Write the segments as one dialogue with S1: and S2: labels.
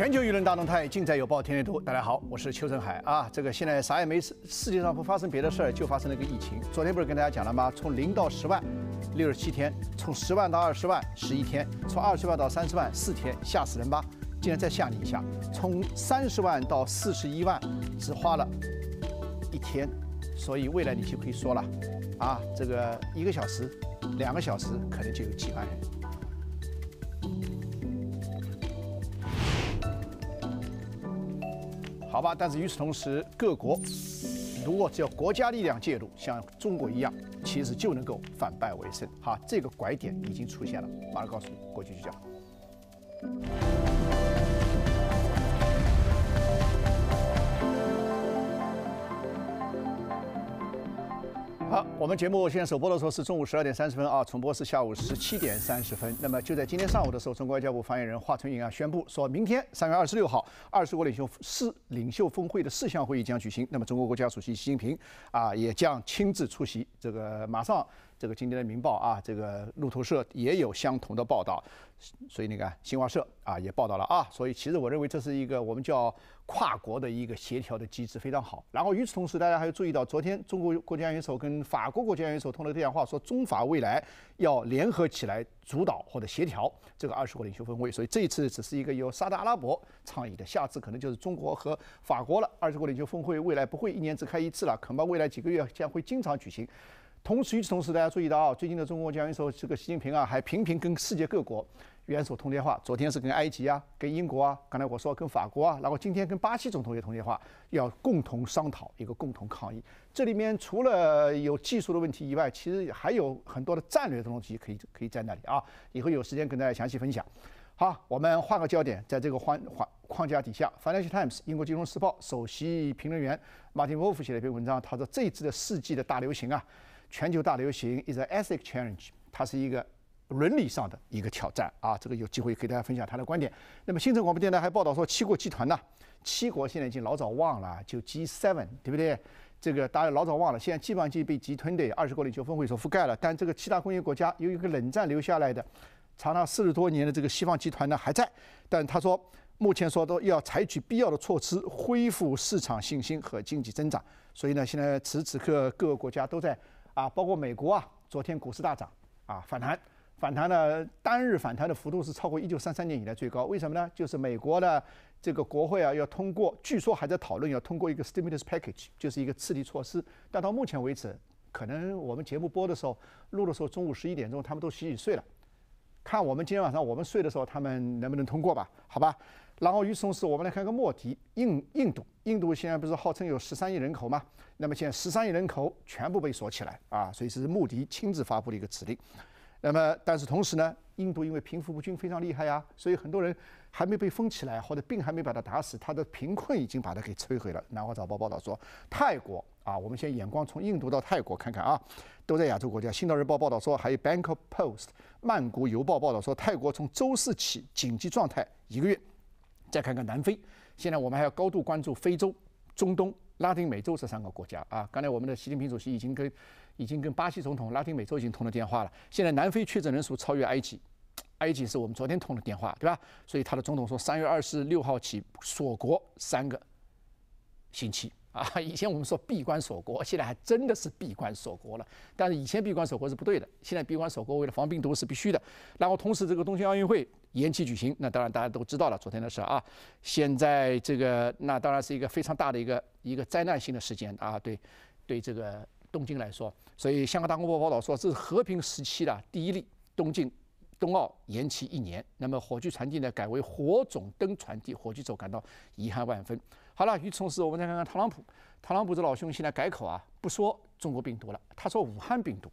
S1: 全球舆论大动态，尽在有报，天天读。大家好，我是邱振海啊。这个现在啥也没事，世界上不发生别的事儿，就发生了一个疫情。昨天不是跟大家讲了吗？从零到十万，六十七天；从十万到二十万，十一天；从二十万到三十万，四天，吓死人吧！今天再吓你一下，从三十万到四十一万，只花了一天。所以未来你就可以说了，啊，这个一个小时、两个小时，可能就有几万人。好吧，但是与此同时，各国如果只要国家力量介入，像中国一样，其实就能够反败为胜。哈，这个拐点已经出现了。马上告诉你，过去就讲。我们节目现在首播的时候是中午十二点三十分啊，重播是下午十七点三十分。那么就在今天上午的时候，中国外交部发言人华春莹啊宣布，说明天三月二十六号，二十国领袖四领袖峰会的四项会议将举行。那么中国国家主席习近平啊也将亲自出席。这个马上。这个今天的《民报》啊，这个路透社也有相同的报道，所以你看新华社啊也报道了啊。所以其实我认为这是一个我们叫跨国的一个协调的机制，非常好。然后与此同时，大家还要注意到，昨天中国国家元首跟法国国家元首通了电话，说中法未来要联合起来主导或者协调这个二十国领袖峰会。所以这一次只是一个由沙特阿拉伯倡议的，下次可能就是中国和法国了。二十国领袖峰会未来不会一年只开一次了，恐怕未来几个月将会经常举行。同时，与此同时，大家注意到啊，最近的中国讲一说，这个习近平啊，还频频跟世界各国元首通电话。昨天是跟埃及啊，跟英国啊，刚才我说跟法国啊，然后今天跟巴西总统也通电话，要共同商讨一个共同抗疫。这里面除了有技术的问题以外，其实还有很多的战略的东西可以可以在那里啊。以后有时间跟大家详细分享。好，我们换个焦点，在这个框框框架底下，《Financial Times》英国金融时报首席评论员马丁·沃夫写了一篇文章，他说：“这次的世纪的大流行啊。”全球大流行 is an e t h i c challenge，它是一个伦理上的一个挑战啊！这个有机会给大家分享他的观点。那么，新城广播电台还报道说，七国集团呢，七国现在已经老早忘了，就 G7，对不对？这个大家老早忘了，现在基本上已经被 G20 二十国领袖峰会所覆盖了。但这个七大工业国家于一个冷战留下来的、长达四十多年的这个西方集团呢还在。但他说，目前说都要采取必要的措施，恢复市场信心和经济增长。所以呢，现在此时此刻，各个国家都在。啊，包括美国啊，昨天股市大涨，啊，反弹，反弹的单日反弹的幅度是超过一九三三年以来最高。为什么呢？就是美国的这个国会啊要通过，据说还在讨论要通过一个 stimulus package，就是一个刺激措施。但到目前为止，可能我们节目播的时候，录的时候中午十一点钟他们都洗洗睡了。看我们今天晚上我们睡的时候，他们能不能通过吧？好吧。然后与此同时，我们来看个莫迪，印印度，印度现在不是号称有十三亿人口吗？那么现在十三亿人口全部被锁起来啊！所以是莫迪亲自发布的一个指令。那么，但是同时呢，印度因为贫富不均非常厉害啊，所以很多人还没被封起来，或者病还没把他打死，他的贫困已经把他给摧毁了。南华早报报道说，泰国啊，我们现在眼光从印度到泰国看看啊，都在亚洲国家。新导日报报道说，还有《b a n k o k Post》曼谷邮报报道说，泰国从周四起紧急状态一个月。再看看南非，现在我们还要高度关注非洲、中东、拉丁美洲这三个国家啊！刚才我们的习近平主席已经跟已经跟巴西总统、拉丁美洲已经通了电话了。现在南非确诊人数超越埃及，埃及是我们昨天通的电话，对吧？所以他的总统说，三月二十六号起锁国三个星期啊！以前我们说闭关锁国，现在还真的是闭关锁国了。但是以前闭关锁国是不对的，现在闭关锁国为了防病毒是必须的。然后同时，这个东京奥运会。延期举行，那当然大家都知道了，昨天的事啊。现在这个那当然是一个非常大的一个一个灾难性的事件啊，对，对这个东京来说，所以香港大公报报道说这是和平时期的第一例东京冬奥延期一年。那么火炬传递呢改为火种灯传递，火炬手感到遗憾万分。好了，与此同时我们再看看特朗普，特朗普这老兄现在改口啊，不说中国病毒了，他说武汉病毒，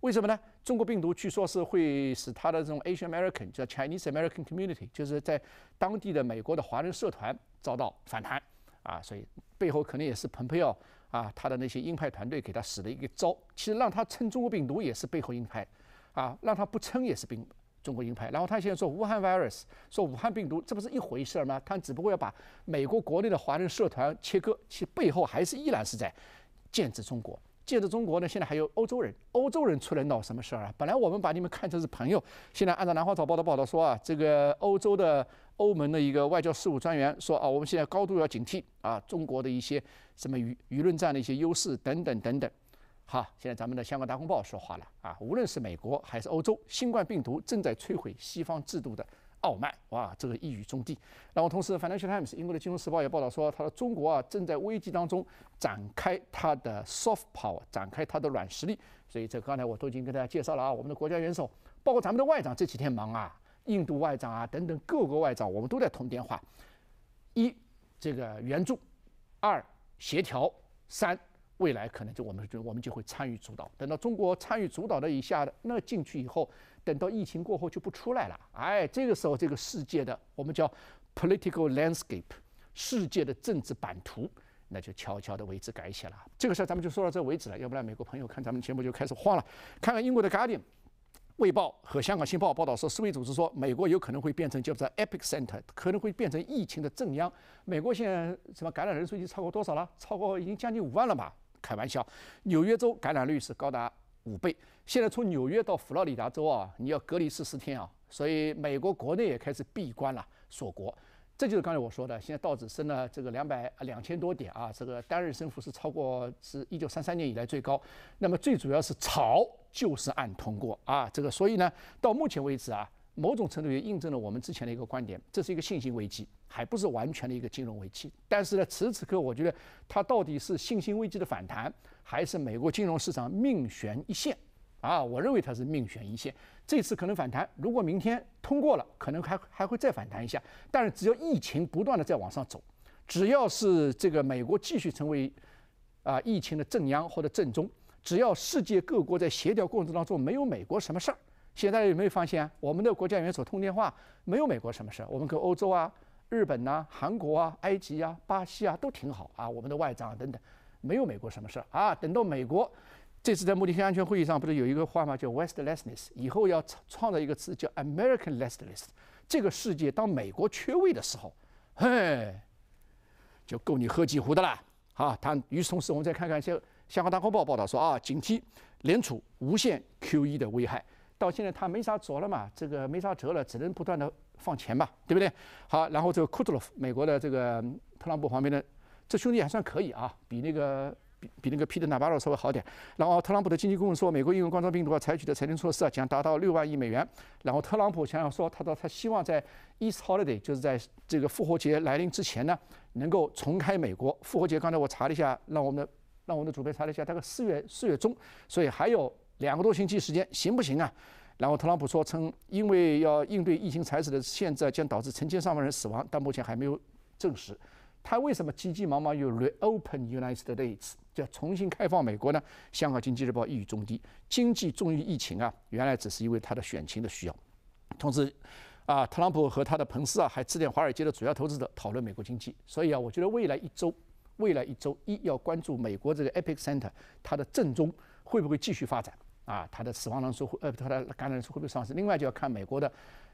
S1: 为什么呢？中国病毒据说是会使他的这种 Asian American，叫 Chinese American community，就是在当地的美国的华人社团遭到反弹啊，所以背后肯定也是蓬佩奥啊他的那些鹰派团队给他使的一个招，其实让他称中国病毒也是背后鹰派啊，让他不称也是病。中国鹰派。然后他现在说武汉 virus，说武汉病毒，这不是一回事儿吗？他只不过要把美国国内的华人社团切割，其背后还是依然是在建制中国。借着中国呢，现在还有欧洲人，欧洲人出来闹什么事儿啊？本来我们把你们看成是朋友，现在按照《南方早报》的报道说啊，这个欧洲的欧盟的一个外交事务专员说啊，我们现在高度要警惕啊，中国的一些什么舆舆论战的一些优势等等等等。好，现在咱们的《香港大公报》说话了啊，无论是美国还是欧洲，新冠病毒正在摧毁西方制度的。傲慢哇，这个一语中的。然后，同时《Financial Times》英国的金融时报也报道说，他说中国啊正在危机当中展开它的 soft power，展开它的软实力。所以，这刚才我都已经跟大家介绍了啊，我们的国家元首，包括咱们的外长，这几天忙啊，印度外长啊等等各国外长，我们都在通电话，一这个援助，二协调，三未来可能就我们就我们就会参与主导。等到中国参与主导的以下的那进去以后。等到疫情过后就不出来了。哎，这个时候，这个世界的我们叫 political landscape，世界的政治版图，那就悄悄地为之改写了。这个事儿咱们就说到这为止了，要不然美国朋友看咱们节目就开始慌了。看看英国的《Guardian》《卫报》和香港《新报》报道说，世卫组织说，美国有可能会变成叫做 epicenter，可能会变成疫情的正央。美国现在什么感染人数已经超过多少了？超过已经将近五万了吧？开玩笑，纽约州感染率是高达。五倍，现在从纽约到佛罗里达州啊，你要隔离四十天啊，所以美国国内也开始闭关了，锁国。这就是刚才我说的，现在道指升了这个两百两千多点啊，这个单日升幅是超过是一九三三年以来最高。那么最主要是炒就是按通过啊，这个所以呢，到目前为止啊。某种程度也印证了我们之前的一个观点，这是一个信心危机，还不是完全的一个金融危机。但是呢，此时此刻，我觉得它到底是信心危机的反弹，还是美国金融市场命悬一线？啊，我认为它是命悬一线。这次可能反弹，如果明天通过了，可能还还会再反弹一下。但是，只要疫情不断的在往上走，只要是这个美国继续成为啊疫情的正央或者正中，只要世界各国在协调过程当中没有美国什么事儿。现在大家有没有发现，我们的国家元首通电话没有美国什么事？我们跟欧洲啊、日本呐、韩国啊、埃及啊、巴西啊都挺好啊。我们的外长等等，没有美国什么事啊。等到美国这次在慕尼黑安全会议上，不是有一个话吗？叫 “Westlessness”，以后要创造一个词叫 “Americanlessness”。这个世界，当美国缺位的时候，嘿，就够你喝几壶的了。好，他与此同时，我们再看看《香港大公报》报道说啊，警惕联储无限 QE 的危害。到现在他没啥辙了嘛，这个没啥辙了，只能不断的放钱吧，对不对？好，然后这个库德洛，美国的这个特朗普旁边的这兄弟还算可以啊，比那个比比那个皮特·纳巴罗稍微好点。然后特朗普的经济顾问说，美国因为冠状病毒采取的财政措施啊，将达到六万亿美元。然后特朗普想想说，他说他希望在 East Holiday，就是在这个复活节来临之前呢，能够重开美国复活节。刚才我查了一下，让我们的让我们的主编查了一下，大概四月四月中，所以还有。两个多星期时间行不行啊？然后特朗普说称，因为要应对疫情才使的限制将导致成千上万人死亡，但目前还没有证实。他为什么急急忙忙又 reopen United States，就重新开放美国呢？香港经济日报一语中的：经济重于疫情啊！原来只是因为他的选情的需要。同时，啊，特朗普和他的彭斯啊还致电华尔街的主要投资者讨论美国经济。所以啊，我觉得未来一周，未来一周一要关注美国这个 epic center，它的震中会不会继续发展。啊，它的死亡人数会，呃，它的感染人数会不会上升？另外就要看美国的，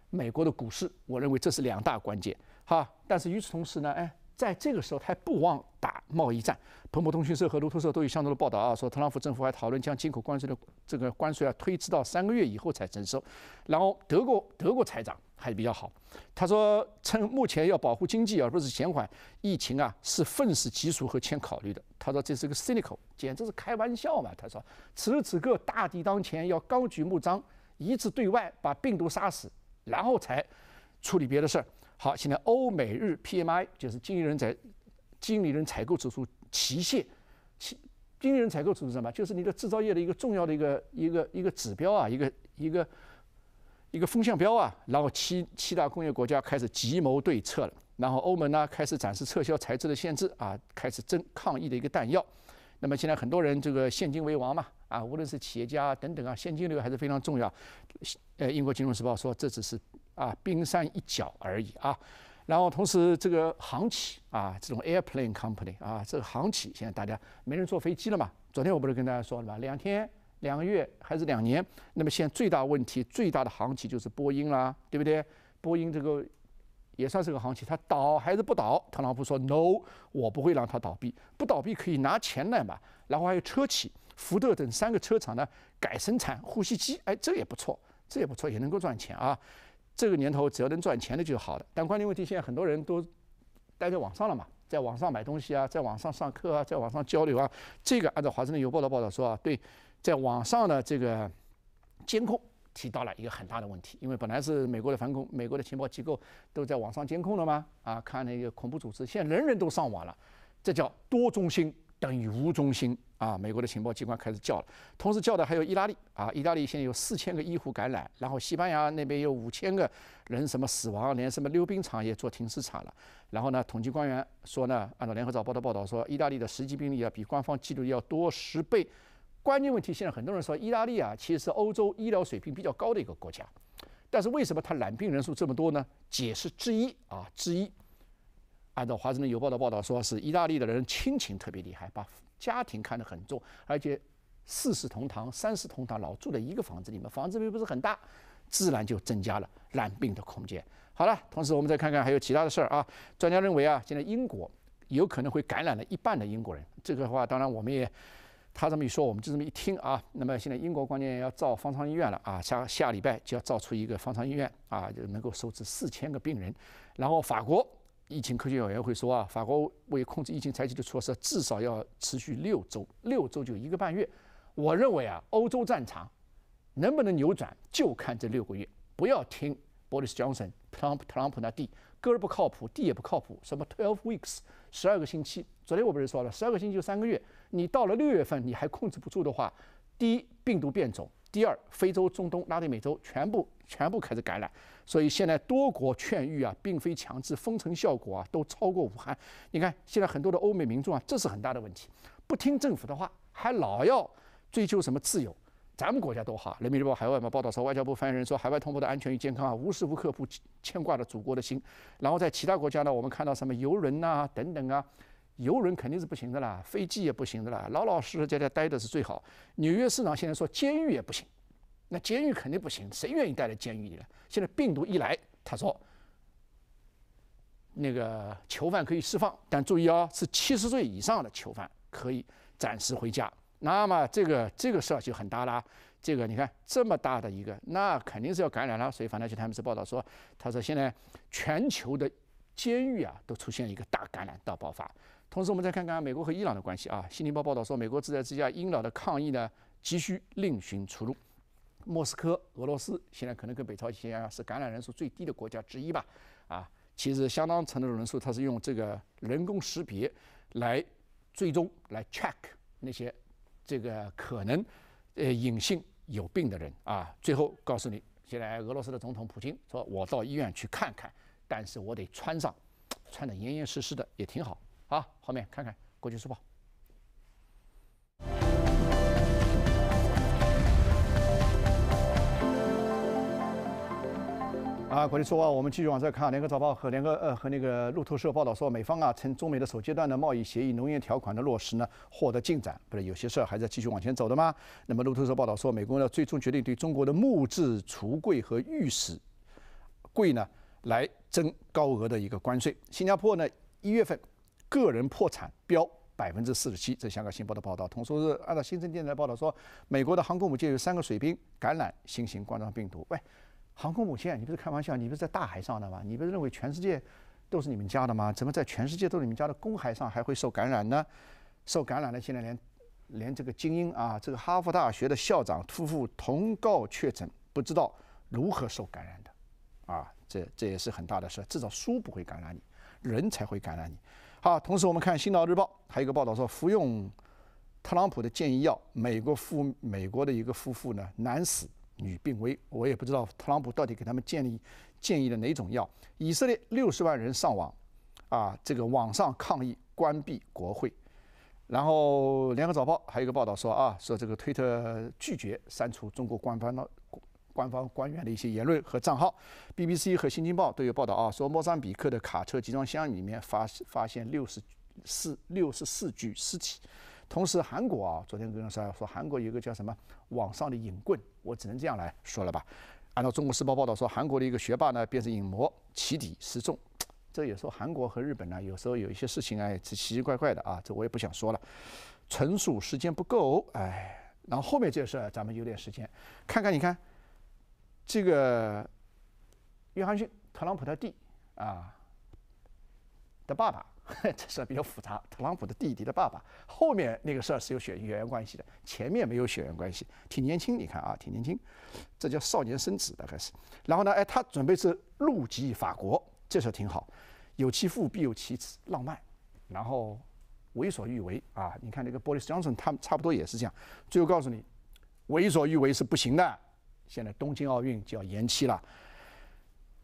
S1: 美国的股市，我认为这是两大关键，哈。但是与此同时呢，哎。在这个时候，他还不忘打贸易战。彭博通讯社和路透社都有相同的报道啊，说特朗普政府还讨论将进口关税的这个关税啊推迟到三个月以后才征收。然后德国德国财长还比较好，他说趁目前要保护经济而不是减缓疫情啊，是愤世嫉俗和欠考虑的。他说这是个 cynical，简直是开玩笑嘛。他说此时此刻大敌当前，要高举木张，一致对外，把病毒杀死，然后才处理别的事儿。好，现在欧美日 PMI 就是经理人采经理人采购指数期限，期经理人采购指数什么？就是你的制造业的一个重要的一个一个一个指标啊，一个一个一个风向标啊。然后七七大工业国家开始集谋对策了，然后欧盟呢开始展示撤销材质的限制啊，开始争抗疫的一个弹药。那么现在很多人这个现金为王嘛啊，无论是企业家等等啊，现金流还是非常重要。呃，英国金融时报说这只是。啊，冰山一角而已啊。然后同时，这个航企啊，这种 airplane company 啊，这个航企现在大家没人坐飞机了嘛？昨天我不是跟大家说了吗？两天、两个月还是两年？那么现在最大问题、最大的航企就是波音啦，对不对？波音这个也算是个航企，它倒还是不倒？特朗普说：“No，我不会让它倒闭。不倒闭可以拿钱来嘛。”然后还有车企，福特等三个车厂呢改生产呼吸机，哎，这也不错，这也不错，也能够赚钱啊。这个年头，只要能赚钱的就好了。但关键问题，现在很多人都待在网上了嘛，在网上买东西啊，在网上上课啊，在网上交流啊。这个按照华盛顿邮报的报道说啊，对，在网上的这个监控提到了一个很大的问题，因为本来是美国的反恐、美国的情报机构都在网上监控的嘛，啊，看那个恐怖组织。现在人人都上网了，这叫多中心。等于无中心啊！美国的情报机关开始叫了，同时叫的还有意大利啊！意大利现在有四千个医护感染，然后西班牙那边有五千个人什么死亡，连什么溜冰场也做停尸场了。然后呢，统计官员说呢，按照《联合早报》的报道说，意大利的实际病例要比官方记录要多十倍。关键问题现在很多人说，意大利啊，其实是欧洲医疗水平比较高的一个国家，但是为什么它染病人数这么多呢？解释之一啊，之一。按照《华盛顿邮报》的报道，说是意大利的人亲情特别厉害，把家庭看得很重，而且四世同堂、三世同堂，老住在一个房子里面，房子并不是很大，自然就增加了染病的空间。好了，同时我们再看看还有其他的事儿啊。专家认为啊，现在英国有可能会感染了一半的英国人。这个话当然我们也他这么一说，我们就这么一听啊。那么现在英国关键要造方舱医院了啊，下下礼拜就要造出一个方舱医院啊，就能够收治四千个病人。然后法国。疫情科学委员会说啊，法国为控制疫情采取的措施至少要持续六周，六周就一个半月。我认为啊，欧洲战场能不能扭转，就看这六个月。不要听布里斯· s o n 特朗普、特朗普那地歌儿不靠谱，地也不靠谱。什么 twelve weeks，十二个星期。昨天我不是说了，十二个星期就三个月。你到了六月份你还控制不住的话，第一病毒变种，第二非洲、中东、拉丁美洲全部全部开始感染。所以现在多国劝喻啊，并非强制封城效果啊，都超过武汉。你看现在很多的欧美民众啊，这是很大的问题，不听政府的话，还老要追究什么自由。咱们国家多好，人民日报海外嘛报道说，外交部发言人说，海外同胞的安全与健康啊，无时无刻不牵挂着祖国的心。然后在其他国家呢，我们看到什么游轮呐等等啊，游轮肯定是不行的啦，飞机也不行的啦，老老实实在家待的是最好。纽约市长现在说监狱也不行。那监狱肯定不行，谁愿意待在监狱里呢？现在病毒一来，他说，那个囚犯可以释放，但注意哦，是七十岁以上的囚犯可以暂时回家。那么这个这个事儿就很大啦。这个你看这么大的一个，那肯定是要感染了。所以反弹社他们是报道说，他说现在全球的监狱啊都出现一个大感染大爆发。同时，我们再看看美国和伊朗的关系啊。《新京报》报道说，美国自在之下，英老的抗议呢急需另寻出路。莫斯科，俄罗斯现在可能跟北朝鲜啊是感染人数最低的国家之一吧？啊，其实相当程度的人数，它是用这个人工识别来追踪、来 check 那些这个可能呃隐性有病的人啊。最后告诉你，现在俄罗斯的总统普京说：“我到医院去看看，但是我得穿上穿得严严实实的，也挺好。”啊，后面看看《国际时报》。啊，国际说啊，我们继续往下看。联合早报和联合呃和那个路透社报道说，美方啊称，中美的首阶段的贸易协议农业条款的落实呢获得进展，不是有些事儿还在继续往前走的吗？那么路透社报道说，美国呢最终决定对中国的木质橱柜和浴室柜呢来征高额的一个关税。新加坡呢一月份个人破产标百分之四十七，这香港《新报》的报道。同时是按照《新生电台报道说，美国的航空母舰有三个水兵感染新型冠状病毒。喂。航空母舰，你不是开玩笑，你不是在大海上的吗？你不是认为全世界都是你们家的吗？怎么在全世界都是你们家的公海上还会受感染呢？受感染了，现在连连这个精英啊，这个哈佛大学的校长夫妇同告确诊，不知道如何受感染的，啊，这这也是很大的事。至少书不会感染你，人才会感染你。好，同时我们看《星岛日报》，还有一个报道说，服用特朗普的建议药，美国夫美国的一个夫妇呢，难死。女病危，我也不知道特朗普到底给他们建立建议了哪种药。以色列六十万人上网，啊，这个网上抗议，关闭国会。然后《联合早报》还有个报道说啊，说这个推特拒绝删除中国官方的官方官员的一些言论和账号。BBC 和《新京报》都有报道啊，说莫桑比克的卡车集装箱里面发发现六十四六十四具尸体。同时，韩国啊，昨天跟大说说韩国有个叫什么网上的引棍，我只能这样来说了吧。按照《中国时报》报道说，韩国的一个学霸呢，变成影魔，起底失重。这也说韩国和日本呢，有时候有一些事情哎，奇奇怪怪的啊。这我也不想说了，纯属时间不够哎。然后后面这事儿，咱们有点时间，看看你看，这个约翰逊，特朗普的弟啊的爸爸。这儿比较复杂，特朗普的弟弟的爸爸后面那个事儿是有血缘关系的，前面没有血缘关系。挺年轻，你看啊，挺年轻，这叫少年生子大概是。然后呢，哎，他准备是入籍法国，这事儿挺好，有其父必有其子，浪漫。然后为所欲为啊，你看那个 Boris Johnson，他们差不多也是这样。最后告诉你，为所欲为是不行的。现在东京奥运就要延期了，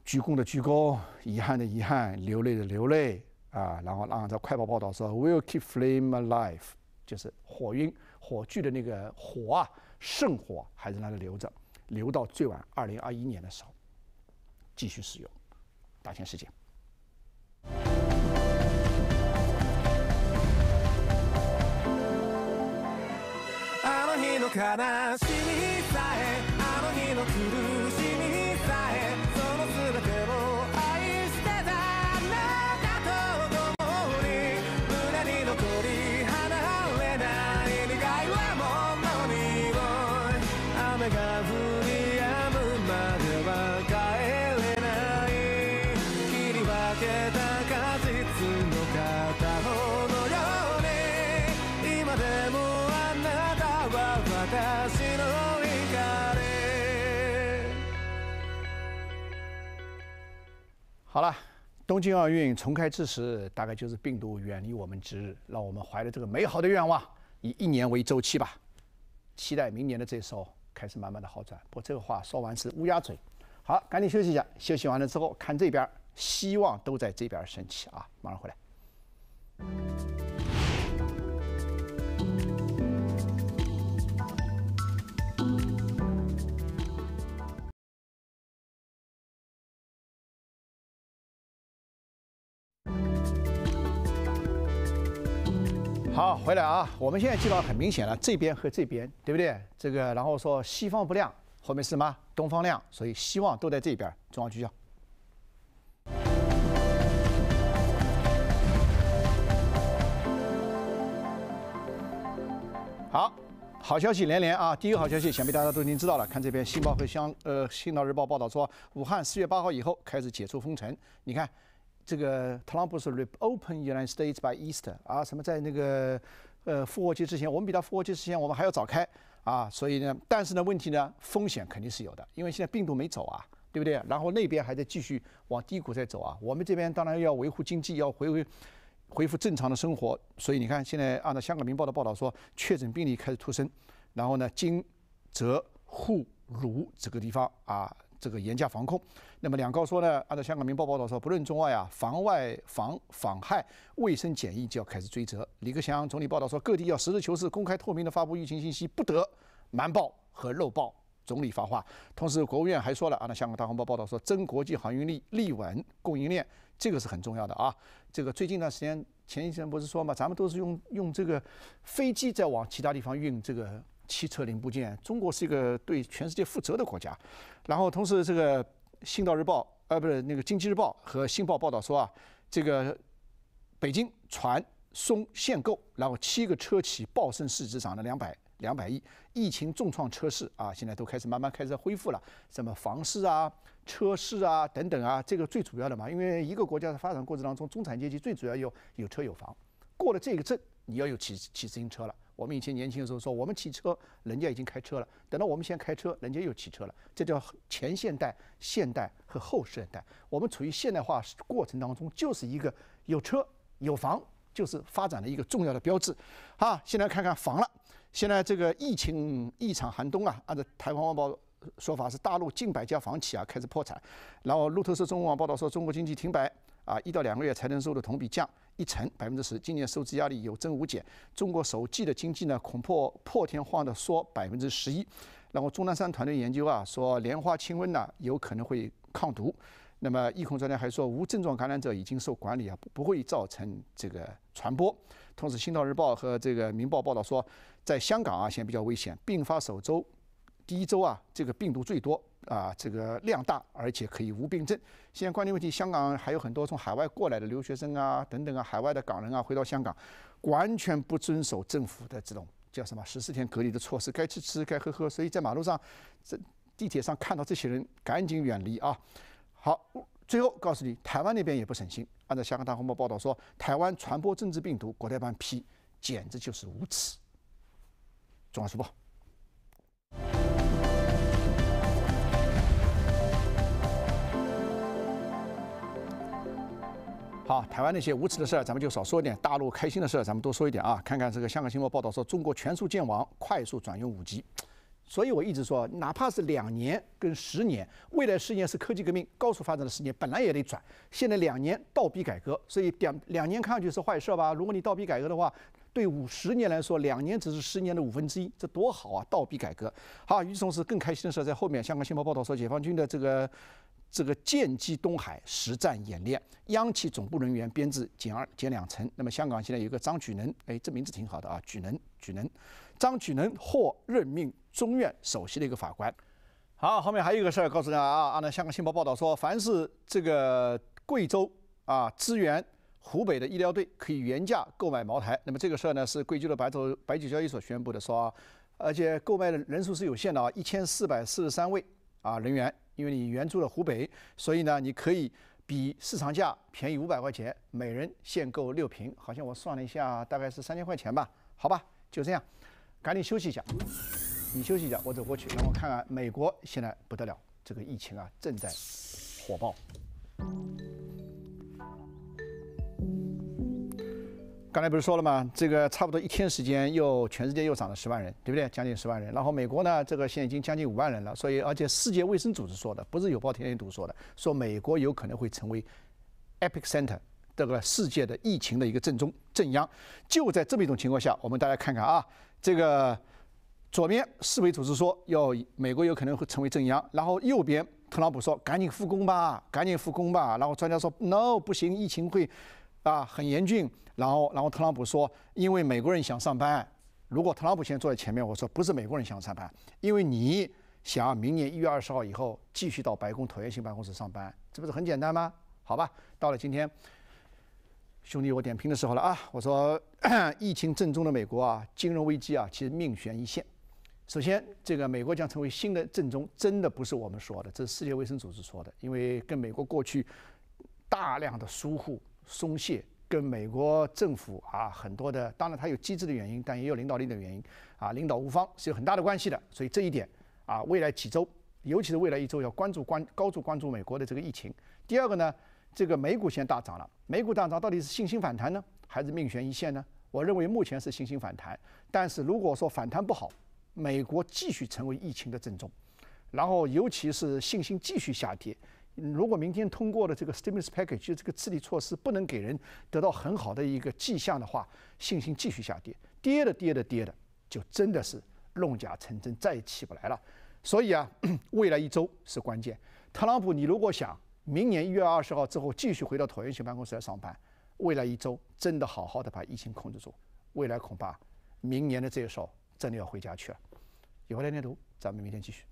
S1: 鞠躬的鞠躬，遗憾的遗憾，流泪的流泪。啊，然后让这快报报道说，"We'll keep flame alive"，就是火运火炬的那个火啊，圣火还在那里留着，留到最晚二零二一年的时候，继续使用，大千世界。好了，东京奥运重开之时，大概就是病毒远离我们之日。让我们怀着这个美好的愿望，以一年为周期吧。期待明年的这时候开始慢慢的好转。不过这个话说完是乌鸦嘴。好，赶紧休息一下。休息完了之后，看这边。希望都在这边升起啊！马上回来。好，回来啊！我们现在记录很明显了，这边和这边，对不对？这个，然后说西方不亮，后面是什么？东方亮，所以希望都在这边。中央军校。好，好消息连连啊！第一个好消息，想必大家都已经知道了。看这边，《新报》和香呃《新导日报》报道说，武汉四月八号以后开始解除封城。你看，这个特朗普是 reopen United States by Easter 啊？什么在那个呃复活节之前，我们比他复活节之前我们还要早开啊？所以呢，但是呢，问题呢，风险肯定是有的，因为现在病毒没走啊，对不对？然后那边还在继续往低谷在走啊，我们这边当然要维护经济，要回回。恢复正常的生活，所以你看，现在按照香港《明报》的报道说，确诊病例开始突升，然后呢，金、浙沪、卢这个地方啊，这个严加防控。那么两高说呢，按照香港《明报》报道说，不论中外啊，防外防妨害卫生检疫就要开始追责。李克强总理报道说，各地要实事求是、公开透明地发布疫情信息，不得瞒报和漏报。总理发话，同时国务院还说了啊。那香港大公报报道说，增国际航运力力稳供应链，这个是很重要的啊。这个最近一段时间，前一阵不是说嘛，咱们都是用用这个飞机在往其他地方运这个汽车零部件。中国是一个对全世界负责的国家。然后同时这个《信道日报》呃，不是那个《经济日报》和《信报》报道说啊，这个北京传松限购，然后七个车企暴升市值，涨了两百。两百亿，疫情重创车市啊，现在都开始慢慢开始恢复了。什么房市啊、车市啊等等啊，这个最主要的嘛，因为一个国家的发展过程当中，中产阶级最主要有有车有房。过了这个镇，你要有骑骑自行车了。我们以前年轻的时候说我们骑车，人家已经开车了。等到我们先开车，人家又骑车了。这叫前现代、现代和后现代。我们处于现代化过程当中，就是一个有车有房就是发展的一个重要的标志。好，先来看看房了。现在这个疫情异常寒冬啊，按照台湾网报说法是大陆近百家房企啊开始破产，然后路透社中文网报道说中国经济停摆啊，一到两个月财政收入同比降一成百分之十，今年收支压力有增无减，中国首季的经济呢恐破破天荒的缩百分之十一，然后钟南山团队研究啊说莲花清瘟呢有可能会抗毒，那么疫控专家还说无症状感染者已经受管理啊不会造成这个传播。同时，《新导日报》和这个《民报》报道说，在香港啊，现在比较危险，并发首周，第一周啊，这个病毒最多啊，这个量大，而且可以无病症。现在关键问题，香港还有很多从海外过来的留学生啊，等等啊，海外的港人啊，回到香港，完全不遵守政府的这种叫什么十四天隔离的措施，该吃吃，该喝喝，所以在马路上、在地铁上看到这些人，赶紧远离啊！好。最后告诉你，台湾那边也不省心。按照《香港大公报》报道说，台湾传播政治病毒，国台办批，简直就是无耻。中华书报。好，台湾那些无耻的事儿，咱们就少说一点；大陆开心的事儿，咱们多说一点啊！看看这个《香港新闻》报道说，中国全速建网，快速转用五 G。所以我一直说，哪怕是两年跟十年，未来十年是科技革命高速发展的十年，本来也得转。现在两年倒逼改革，所以两两年看上去是坏事吧？如果你倒逼改革的话，对五十年来说，两年只是十年的五分之一，这多好啊！倒逼改革。好，与此同时更开心的是，在后面，香港新闻报道说解放军的这个。这个舰击东海实战演练，央企总部人员编制减二减两成。那么香港现在有个张举能，哎，这名字挺好的啊，举能举能。张举能获任命中院首席的一个法官。好，后面还有一个事儿告诉大家啊，按照香港新闻报道说，凡是这个贵州啊支援湖北的医疗队可以原价购买茅台。那么这个事儿呢是贵州的白酒白酒交易所宣布的说，而且购买的人数是有限的啊，一千四百四十三位啊人员。因为你援助了湖北，所以呢，你可以比市场价便宜五百块钱，每人限购六瓶，好像我算了一下，大概是三千块钱吧。好吧，就这样，赶紧休息一下。你休息一下，我走过去，让我看看美国现在不得了，这个疫情啊正在火爆。刚才不是说了吗？这个差不多一天时间，又全世界又涨了十万人，对不对？将近十万人。然后美国呢，这个现在已经将近五万人了。所以，而且世界卫生组织说的，不是有报天天读说的，说美国有可能会成为 epicenter 这个世界的疫情的一个正中正央。就在这么一种情况下，我们大家看看啊，这个左边世卫组织说，要美国有可能会成为正央。然后右边特朗普说，赶紧复工吧，赶紧复工吧。然后专家说，no，不行，疫情会。啊，很严峻。然后，然后特朗普说：“因为美国人想上班。”如果特朗普现在坐在前面，我说：“不是美国人想上班，因为你想要明年一月二十号以后继续到白宫椭圆形办公室上班，这不是很简单吗？”好吧，到了今天，兄弟，我点评的时候了啊！我说，疫情正中的美国啊，金融危机啊，其实命悬一线。首先，这个美国将成为新的正中，真的不是我们说的，这是世界卫生组织说的，因为跟美国过去大量的疏忽。松懈跟美国政府啊很多的，当然它有机制的原因，但也有领导力的原因，啊领导无方是有很大的关系的。所以这一点啊，未来几周，尤其是未来一周，要关注关高度关注美国的这个疫情。第二个呢，这个美股现在大涨了，美股大涨到底是信心反弹呢，还是命悬一线呢？我认为目前是信心反弹，但是如果说反弹不好，美国继续成为疫情的震中，然后尤其是信心继续下跌。如果明天通过的这个 stimulus package 就这个刺激措施不能给人得到很好的一个迹象的话，信心继续下跌，跌的跌的跌的，就真的是弄假成真，再也起不来了。所以啊，未来一周是关键。特朗普，你如果想明年一月二十号之后继续回到椭圆形办公室来上班，未来一周真的好好的把疫情控制住，未来恐怕明年的这个时候真的要回家去了。有话来阅读，咱们明天继续。